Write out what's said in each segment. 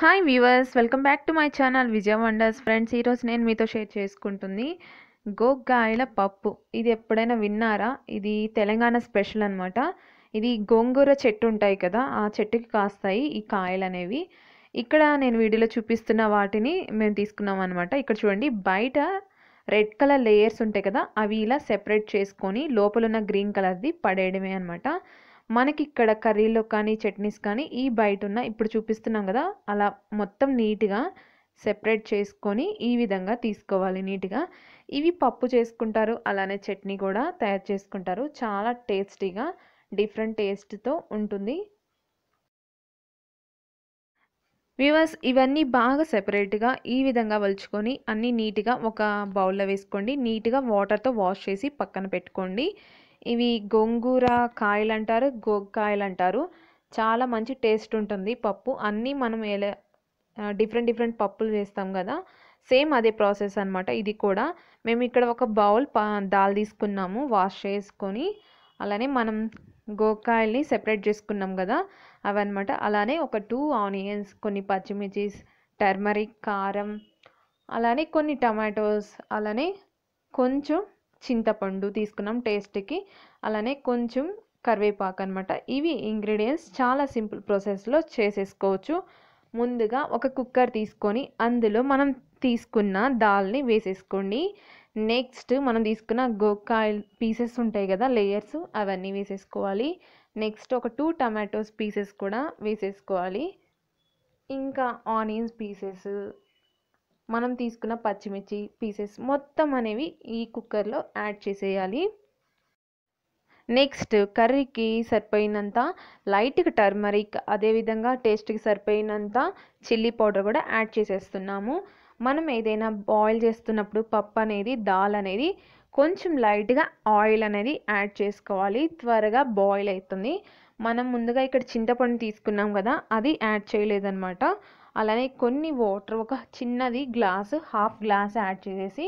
hi viewers welcome back to my channel Vijaya wonders friends ఈరోజు నేను మీతో షేర్ చేసుకుంటుంది గోగ్గాయల పప్పు ఇది ఎప్పుడైనా విన్నారా ఇది తెలంగాణ స్పెషల్ అనమాట ఇది గోంగూర చెట్టు ఉంటాయి కదా ఆ చెట్టుకి కాస్తాయి ఈ కాయలు అనేవి ఇక్కడ నేను వీడియోలో చూపిస్తున్న వాటిని మేము తీసుకున్నాం అనమాట ఇక్కడ చూడండి బయట రెడ్ కలర్ లేయర్స్ ఉంటాయి కదా అవి ఇలా సెపరేట్ చేసుకొని లోపల ఉన్న గ్రీన్ కలర్ది పడేయడమే అనమాట మనకి ఇక్కడ కర్రీలో కానీ చట్నీస్ కానీ ఈ బయట ఉన్న ఇప్పుడు చూపిస్తున్నాం కదా అలా మొత్తం నీట్గా సెపరేట్ చేసుకొని ఈ విధంగా తీసుకోవాలి నీట్గా ఇవి పప్పు చేసుకుంటారు అలానే చట్నీ కూడా తయారు చేసుకుంటారు చాలా టేస్టీగా డిఫరెంట్ టేస్ట్తో ఉంటుంది వ్యూవర్స్ ఇవన్నీ బాగా సెపరేట్గా ఈ విధంగా వలుచుకొని అన్నీ నీట్గా ఒక బౌల్లో వేసుకోండి నీట్గా వాటర్తో వాష్ చేసి పక్కన పెట్టుకోండి ఇవి గోంగూర కాయలు అంటారు గోగ్గాయలు అంటారు చాలా మంచి టేస్ట్ ఉంటుంది పప్పు అన్నీ మనం ఎలా డిఫరెంట్ డిఫరెంట్ పప్పులు చేస్తాం కదా సేమ్ అదే ప్రాసెస్ అనమాట ఇది కూడా మేము ఇక్కడ ఒక బౌల్ దాల్ తీసుకున్నాము వాష్ చేసుకొని అలానే మనం గోకాయల్ని సెపరేట్ చేసుకున్నాం కదా అవి అనమాట అలానే ఒక టూ ఆనియన్స్ కొన్ని పచ్చిమిర్చిస్ టర్మరిక్ కారం అలానే కొన్ని టమాటోస్ అలానే కొంచెం చింతపండు తీసుకున్నాం టేస్ట్కి అలానే కొంచెం కరివేపాకు అనమాట ఇవి ఇంగ్రీడియంట్స్ చాలా సింపుల్ ప్రాసెస్లో చేసేసుకోవచ్చు ముందుగా ఒక కుక్కర్ తీసుకొని అందులో మనం తీసుకున్న దాల్ని వేసేసుకోండి నెక్స్ట్ మనం తీసుకున్న గోకాయల్ పీసెస్ ఉంటాయి కదా లేయర్స్ అవన్నీ వేసేసుకోవాలి నెక్స్ట్ ఒక టూ టమాటోస్ పీసెస్ కూడా వేసేసుకోవాలి ఇంకా ఆనియన్స్ పీసెస్ మనం తీసుకున్న పచ్చిమిర్చి పీసెస్ మొత్తం అనేవి ఈ కుక్కర్లో యాడ్ చేసేయాలి నెక్స్ట్ కర్రీకి సరిపోయినంత లైట్గా టర్మరిక్ అదేవిధంగా టేస్ట్కి సరిపోయినంత చిల్లీ పౌడర్ కూడా యాడ్ చేసేస్తున్నాము మనం ఏదైనా బాయిల్ చేస్తున్నప్పుడు పప్పు అనేది దాల్ అనేది కొంచెం లైట్గా ఆయిల్ అనేది యాడ్ చేసుకోవాలి త్వరగా బాయిల్ అవుతుంది మనం ముందుగా ఇక్కడ చింతపండు తీసుకున్నాం కదా అది యాడ్ చేయలేదన్నమాట అలానే కొన్ని వాటర్ ఒక చిన్నది గ్లాసు హాఫ్ గ్లాస్ యాడ్ చేసేసి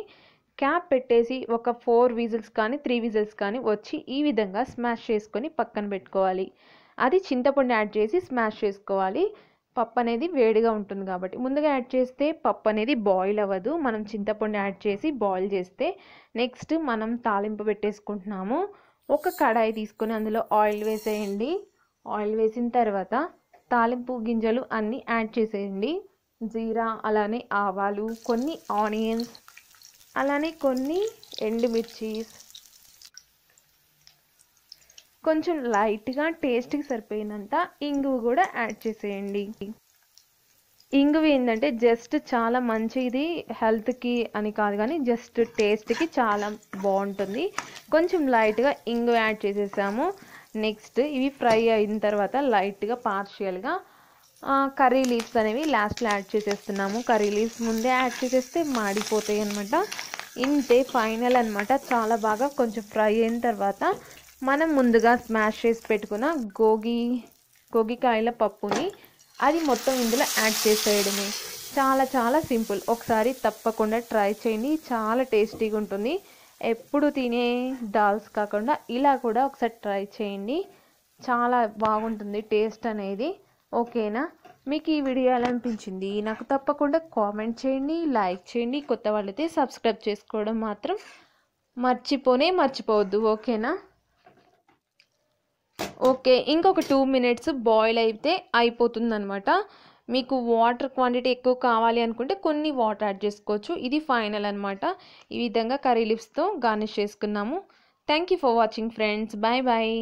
క్యాప్ పెట్టేసి ఒక ఫోర్ విజిల్స్ కానీ త్రీ విజిల్స్ కానీ వచ్చి ఈ విధంగా స్మాష్ చేసుకొని పక్కన పెట్టుకోవాలి అది చింతపండు యాడ్ చేసి స్మాష్ చేసుకోవాలి పప్పు అనేది వేడిగా ఉంటుంది కాబట్టి ముందుగా యాడ్ చేస్తే పప్పు అనేది బాయిల్ అవ్వదు మనం చింతపండు యాడ్ చేసి బాయిల్ చేస్తే నెక్స్ట్ మనం తాలింపు పెట్టేసుకుంటున్నాము ఒక కడాయి తీసుకొని అందులో ఆయిల్ వేసేయండి ఆయిల్ వేసిన తర్వాత తాలింపు గింజలు అన్నీ యాడ్ చేసేయండి జీరా అలానే ఆవాలు కొన్ని ఆనియన్స్ అలానే కొన్ని ఎండుమిర్చీస్ కొంచెం లైట్గా టేస్ట్కి సరిపోయినంత ఇంగు కూడా యాడ్ చేసేయండి ఇంగువి ఏంటంటే జస్ట్ చాలా మంచిది హెల్త్కి అని కాదు కానీ జస్ట్ టేస్ట్కి చాలా బాగుంటుంది కొంచెం లైట్గా ఇంగు యాడ్ చేసేసాము నెక్స్ట్ ఇవి ఫ్రై అయిన తర్వాత లైట్గా పార్షియల్గా కర్రీ లీవ్స్ అనేవి లాస్ట్లో యాడ్ చేసేస్తున్నాము కర్రీ లీవ్స్ ముందే యాడ్ చేసేస్తే మాడిపోతాయి అనమాట ఇంతే ఫైనల్ అనమాట చాలా బాగా కొంచెం ఫ్రై అయిన తర్వాత మనం ముందుగా స్మాష్ చేసి పెట్టుకున్న గోగి గోగికాయల పప్పుని అది మొత్తం ఇందులో యాడ్ చేసేయడమే చాలా చాలా సింపుల్ ఒకసారి తప్పకుండా ట్రై చేయండి చాలా టేస్టీగా ఉంటుంది ఎప్పుడు తినే దాల్స్ కాకుండా ఇలా కూడా ఒకసారి ట్రై చేయండి చాలా బాగుంటుంది టేస్ట్ అనేది ఓకేనా మీకు ఈ వీడియో ఎలా అనిపించింది నాకు తప్పకుండా కామెంట్ చేయండి లైక్ చేయండి కొత్త వాళ్ళైతే సబ్స్క్రైబ్ చేసుకోవడం మాత్రం మర్చిపోనే మర్చిపోవద్దు ఓకేనా ఓకే ఇంకొక టూ మినిట్స్ బాయిల్ అయితే అయిపోతుందనమాట మీకు వాటర్ క్వాంటిటీ ఎక్కువ కావాలి అనుకుంటే కొన్ని వాటర్ యాడ్ చేసుకోవచ్చు ఇది ఫైనల్ అనమాట ఈ విధంగా కర్రీ లిప్స్తో గార్నిష్ చేసుకున్నాము thank for watching friends bye bye